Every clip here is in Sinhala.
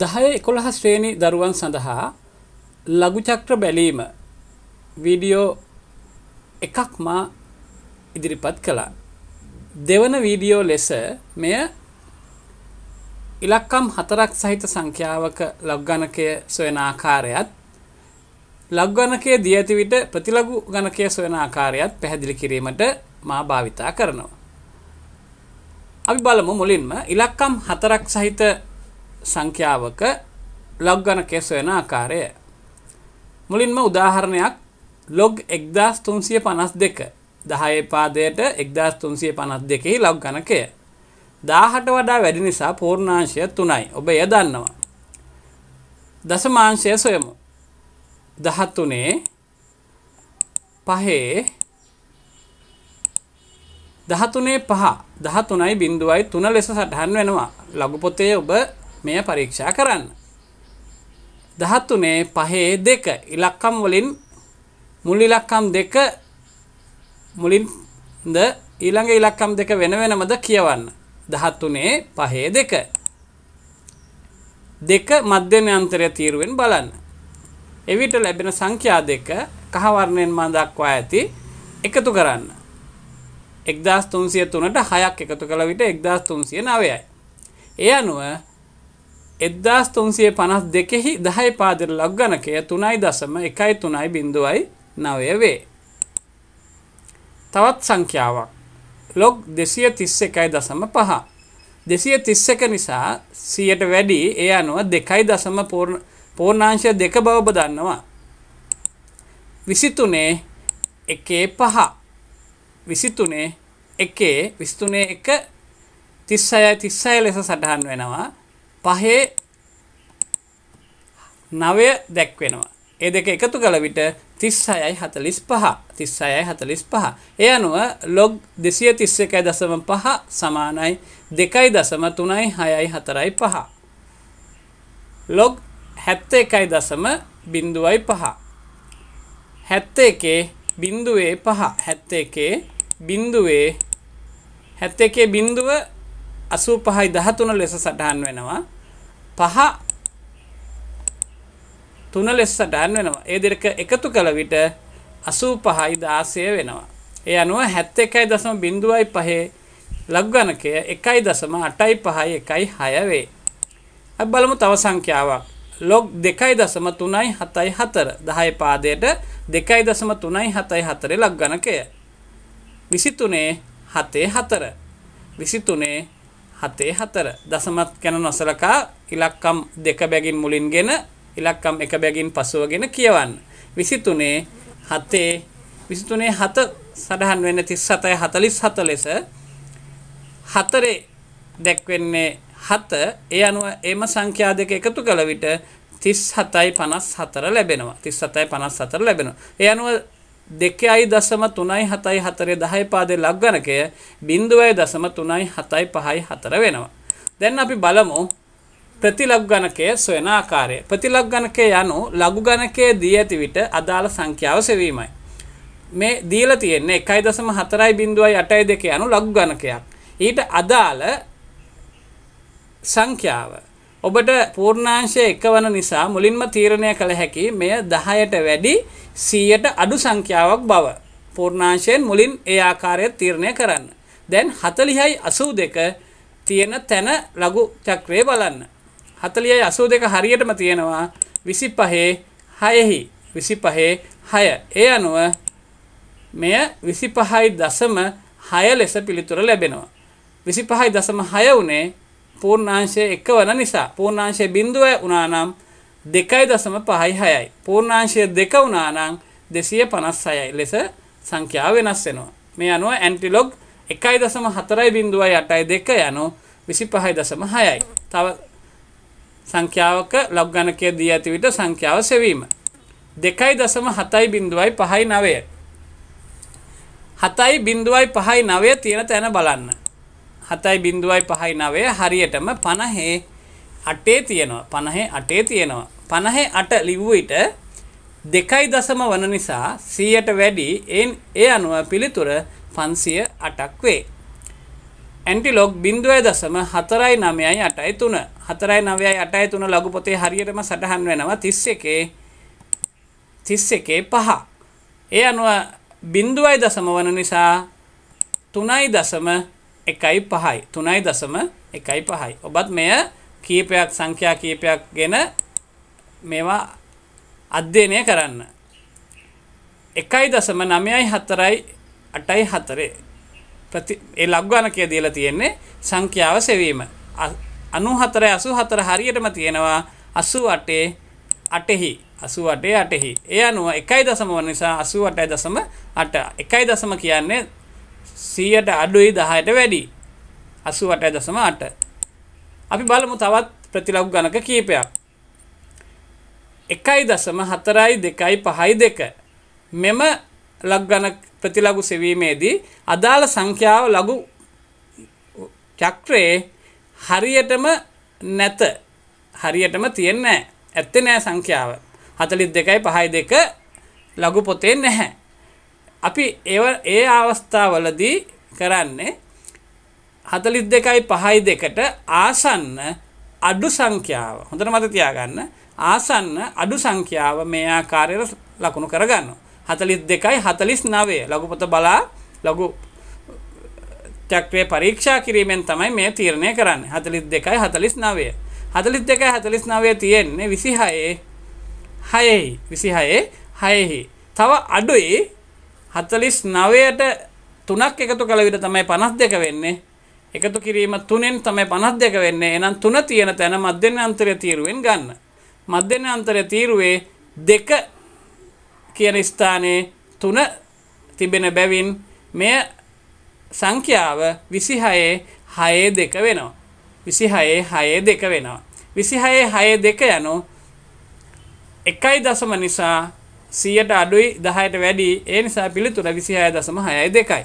දහය එකොළහ ශ්‍රේණි දරුවන් සඳහා ලඝුචක්‍ර බැලීම වීඩියෝ එකක් මා ඉදිරිපත් කළා. දෙවන වීඩියෝ ලෙස මෙය ඉලක්කම් හතරක් සහිත සංඛ්‍යාවක ලක්ගණකය සොයන ආකාරයත් ලක්ගණකය දී ඇති විට ප්‍රතිලඝු ගණකය සොයන ආකාරයත් පැහැදිලි කිරීමට මා භාවිතා කරනවා. අපි බලමු මුලින්ම ඉලක්කම් හතරක් සහිත සංඛ්‍යාවක ලොග් ගණකය සොයන ආකාරය මුලින්ම උදාහරණයක් ලොග් 1352 10 පාදයට 1352 ලොග් ගණකය 1000ට වඩා වැඩි නිසා පූර්ණාංශය 3යි. ඔබ එය දන්නවා. දශමාංශය සොයමු. 13 පහේ 13 පහ 13යි බිඳුවයි 3 ලෙස සටහන් වෙනවා. ලඝු පොතේ ඔබ මෙය පරීක්ෂා කරන්න. දහත්තුනේ පහේ දෙක ඉලක්කම් වලින් මුල් ඉලක්කම් දෙක මුලින්ද ඊළඟ ඉලක්කම් දෙක වෙන වෙනමද කියවන්න. දහත්තුනේ පහේ දෙක. දෙක මධ්‍යම අන්තරය තීරුවෙන් බලන්න. එවිට ලැබෙන සංඛ්‍යා දෙක කහවර්ණයෙන් මා දක්වා ඇති එකතු කරන්න. එක්දස් තුන්සිය තුනට හයක් එකතු කළ විට එක්දස් තුන්සිය නවයයි. ඒ අනුව එද්දාස් තුන්සිය පනස් දෙකෙහි දහයි පාදිර ලක්ගණකය තුනයි දසම එකයි තුනයි බිඳුවයි නවය වේ. තවත් සංඛ්‍යාවක් ලොග් දෙසිය තිස්ස එකයි දසම පහ. දෙසිය තිස්ස එක නිසා සියට වැඩි ඒ අනුව දෙකයි දසම පෝර්ණංශය දෙක බවබ දන්නවා. විසිතුනේ එකේ පහ විසිතුනේ එකේ විස්තුනේ එක තිස්සය තිස්සය ලෙස සටහන් වෙනවා පහේ නවය දැක්වෙනවා. ඒ දෙක එකතු කළ විට තිස් අයයි හතලිස් පහ තිස් අයයි හතලිස් පහ. එය අනුව ලොග් දෙසිය තිස්ස එකයි දසම පහ සමානයි දෙකයි දසම තුනයි හයයි හතරයි පහ. ලොග් හැත්ත එකයි දසම බිින්දුවයි පහ. හැත්ත එකේ බිින්දුවේ පහ හැත්ත එකේ බිින්දුවේ හැත්ත එකේ බිින්දුව අසූ පහයි දහතුන ලෙස සටහන් වෙනවා පහ තුන ලෙස සටහන් වෙනවා ඒ දෙක එකතු කළ විට අසූ පහයි දාසය වෙනවා ඒ අනුව හැත්ත එකයි දසම බිඳුවයි පහේ ලක්ගණකය එකයි දසම අටයි පහයි එකයි හයවේ අ බලමු තව සංඛ්‍යාවක් ලොග් දෙකයි දසම තුනයි හතයි හතර දහය පාදයට දෙකයි දසම තුනයි හතයි හතරේ ලක්ගණකය විසිතුනේ හතේ හතර විසිතුනේ හතේ හතර දසමත් ගැන නොසලකා ඉලක්කම් දෙක බැගින් මුලින්ගෙන ඉලක්කම් එක බැගින් පසුවගෙන කියවන්න. විසිතුනේ හතේ විසිතුනේ හත සටහන් වෙන තිස් සතය හතලිස් හත ලෙස හතරේ දැක්වෙන්නේ හත ඒ අනුව එම සංඛ්‍යා දෙක එකතු කළ විට තිස් හතයි පනස් හතර ලැබෙනවා තිස් සතයි පනස් සතර ලැබෙනවා. ඒ අනුව දෙක අයි දසම තුනයි හතයි හතරේ දහයි පාදේ ලක්ගනකය බිින්දුවයි දසම තුනයි හතයි පහයි හතර වෙනවා. දැන් අපි බලමු ප්‍රතිලක්ගණකය සොයන ආකාරය ප්‍රතිලක්ගණකය යනු ලඝුගණකය දී ඇති විට අදාළ සංඛ්‍යාව සෙවීමයි. මේ දීලා තියෙන්නේ එකයි දසම හතරයි බිින්දුවයි අටයි දෙක යනු ලඝුගණකයක්. ඊට අදාළ සංඛ්‍යාව ඔබට පූර්ණාංශය එක වන නිසා මුලින්ම තීරණය කළ හැකි මෙය දහයට වැඩි සීයට අඩු සංඛ්‍යාවක් බව. පූර්ණාංශයෙන් මුලින් ඒ ආකාරය තීරණය කරන්න. දැන් හතලිහයි අසූ දෙක තියෙන තැන ලඝු චක්‍රය බලන්න. හතලියයි අසූ දෙක හරියටම තියෙනවා විසි පහේ හයෙහි විසි පහේ හය. ඒ අනුව මෙය විසි පහයි දසම හය ලෙස පිළිතුර ලැබෙනවා. විසි පහයි දසම හය වනේ පූර්ණාංශය එක වන නිසා පූර්ණාංශය බිඳුවයි උනානම් දෙකයි දසම පහයි හයයි පූර්ණාංශය දෙක වනානං දෙසිය පනස් සයයි ලෙස සංඛ්‍යාව වෙනස් වෙනවා මේ අනුව ඇන්ටිලොග් එකයි දසම හතරයි බිඳුවයි අටයි දෙක යනු විසි පහයි දසම හයයි තව සංඛ්‍යාවක ලොග්ගණකය දී ඇති විට සංඛ්‍යාව සෙවීම දෙකයි දසම හතයි බිඳුවයි පහයි නවය හතයි බිඳුවයි පහයි නවය තියෙන තැන බලන්න හතයි බින්දුවයි පහයි නවය හරියටම පණහේ අටේ තියෙනවා පණහේ අටේ තියෙනවා පණහේ අට ලිව්විට දෙකයි දසම වන නිසා සීයට වැඩි එන් ඒ අනුව පිළිතුර පන්සිය අටක් වේ. ඇන්ටිලොක් බින්දුවය දසම හතරයි නමයයි අටයි තුන හතරයි නවයයි අටයි තුන ලගු පොතේ හරියටම සටහන් වෙනවා තිස්ස එකේ තිස්ස එකේ පහ. ඒ අනුව බින්දුවයි දසම වන නිසා තුනයි දසම එකයි පහයි තුනයි දසම එකයි පහයි ඔබත් මෙය කීපයක් සංඛ්‍යා කීපයක් ගෙන මේවා අධ්‍යයනය කරන්න එකයි දසම නමයයි හතරයි අටයි හතරේ ප්‍රති ඒ ලක්ගානකය දීලා තියෙන්නේ සංඛ්‍යාව සෙවීම අනු හතර අසු හතර හරියටම තියෙනවා අසු අටේ අටෙහි අසු අටේ අටෙහි ඒ අනුව එකයි දසම වන නිසා අසු අටයි දසම අට එකයි දසම කියන්නේ 100ට අඩුයි 10ට වැඩි 88.8 අපි බලමු තවත් ප්‍රතිලඝු ගණක කීපයක් 1.4.2.5.2 මෙම ලඝු ගණක ප්‍රතිලඝු සෙවීමේදී අදාළ සංඛ්‍යාව ලඝු චක්‍රයේ හරියටම නැත හරියටම තියෙන්නේ නැහැ ඇත්තේ නැහැ සංඛ්‍යාව 42.52 ලඝු පොතේ නැහැ අපි ඒව ඒ අවස්ථාවලදී කරන්නේ හතලිස් දෙකයි පහයි දෙකට ආසන්න අඩු සංඛ්‍යාව හොඳට මත තියාගන්න ආසන්න අඩු සංඛ්‍යාව මේ ආකාරයට ලකුණු කරගන්න හතලිස් දෙකයි හතලිස් නවය ලගුපත බලා ලගු චක්‍රය පරීක්ෂා කිරීමෙන් තමයි මේ තීරණය කරන්න හතලිස් දෙකයි හතලිස් නවය හතලිස් දෙකයි හතලිස් නවය තියෙන්නේ විසිහයේ හයෙහි විසිහයේ හයෙහි තව අඩුයි හතලිස් නවයට තුනක් එකතු කළ විට තමයි පනස් දෙක වෙන්නේ එකතු කිරීම තුනෙන් තමයි පනස් දෙක වෙන්නේ එනම් තුන තියෙන තැන මධ්‍යන අන්තරය තීරුවෙන් ගන්න මධ්‍යන අන්තරය තීරුවේ දෙක කියන ස්ථානයේ තුන තිබෙන බැවින් මෙය සංඛ්‍යාව විසිහයේ හයේ දෙක වෙනවා විසිහයේ හයේ දෙක වෙනවා විසිහයේ හයේ දෙක යනු එකයි දසම නිසා සියයට අඩුයි දහයට වැඩි ඒ නිසා පිළිතුර විසිහය දසම හයයි දෙකයි.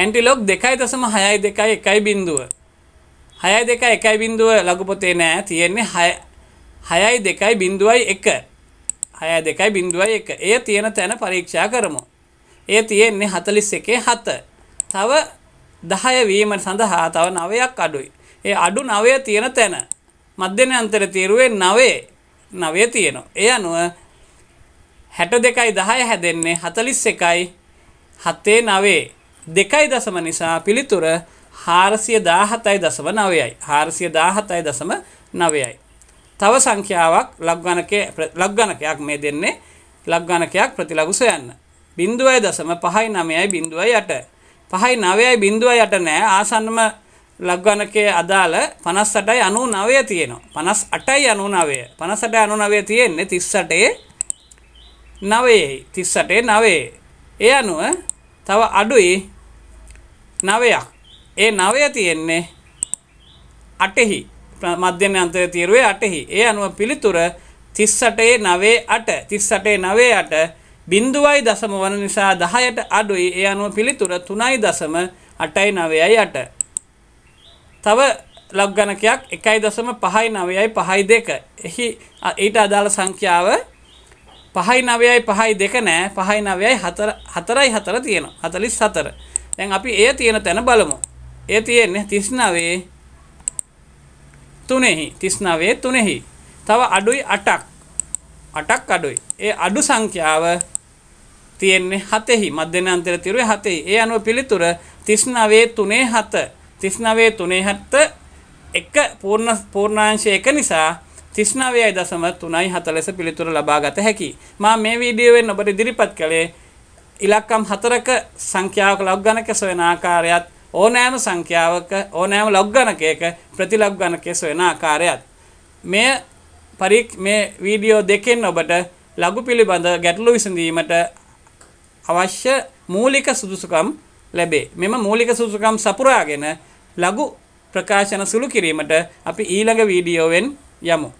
ඇන්ටිලොක් දෙකයි දසම හයයි දෙකයි එකයි බින්දුව. හයයි දෙක එකයි බින්දුව ලගුපොතේ නෑ තියෙන්නේ හයයි දෙකයි බින්දුවයි එක හය දෙකයි බින්දුවයි එක එය තියෙන තැන පරීක්ෂා කරමු. ඒ තියෙන්නේ හතලිස් එකේ හත. තව දහය වීම සඳහා තව නවයක් අඩුයි. ඒ අඩු නවය තියෙන තැන මධ්‍යන අන්තර තීරුවේ නවේ නවය තියෙනවා. ඒ අනුව හැට දෙකයි දහය හැදෙන්නේ හතලිස් එකයි හතේ නවේ දෙකයි දසම නිසා පිළිතුර හාරසිය දාහතයි දසව නවයයි හාරසිය දාහතයි දසම නවයයි. තව සංඛ්‍යාවක් ලක්ගණකයක් මේ දෙන්නේ ලක්ගණකයක් ප්‍රතිලගු සොයන්න. බිින්දුවයි දසම පහයි නමයයි බිින්දුවයි යට පහයි නවයයි බිින්දුව යට නෑ ආසන්නම ලක්ගණකය අදාළ පනස් සටයි අනු නවය තියෙනවා පනස් අටයි අනු නවය පනසට අනු නවය තියෙන්නේ තිස්සටේ නවයයි තිස්සටේ නවේ ඒ අනුව තව අඩුයි නවයක් ඒ නවය තියෙන්නේ අටෙහි මධ්‍යන අන්තර තීරුවේ අටෙහි ඒ අනුව පිළිතුර තිස්සටේ නවේ අට තිස්සටේ නවේ අට බින්දුවයි දසම වන නිසා දහයට අඩුයි ඒ අනුව පිළිතුර තුනයි දසම අටයි නවයයි අට තව ලක්ගණකයක් එකයි දසම පහයි නවයයි පහයි දෙක එහි ඊට අදාළ සංඛ්‍යාව පහයි නවයයි පහයි දෙක නෑ පහයි නවයයි හතරයි හතර තියෙන හතලිස් හතර දැන් අපි ඒ තියෙන තැන බලමු ඒ තියෙන්නේ තිස්නවේ තුනෙහි තිස්නවේ තුනෙහි තව අඩුයි අටක් අටක් අඩුයි ඒ අඩු සංඛ්‍යාව තියෙන්නේ හතෙහි මධ්‍යන අන්තර තිරුවේ හතෙහි ඒ අනුව පිළිතුර තිස්නවේ තුනේ හත තිස්නවේ තුනේ හත එක පූර්ණ පූර්ණාංශය එක නිසා තිස්නවයයි දසම තුනයි හතලෙස පිළිතුර ලබාගත හැකි. මා මේ වීඩියෝවෙන් ඔබට ඉදිරිපත් කළේ ඉලක්කම් හතරක සංඛ්‍යාවක ලොග්ගණක සොයන ආකාරයත් ඕනෑම සංඛ්‍යාවක ඕනෑම ලොග්ගණකයක ප්‍රතිලොග්ගණකයේ සොයන ආකාරයත්. මේ පරික් මේ වීඩියෝ දෙකෙන් ඔබට ලඝු පිළිබඳ ගැටලු විසඳීමට අවශ්‍ය මූලික සුදුසුකම් ලැබේ. මෙම මූලික සුදුසුකම් සපුරාගෙන ලඝු ප්‍රකාශන සුළු කිරීමට අපි ඊළඟ වීඩියෝවෙන් යමු.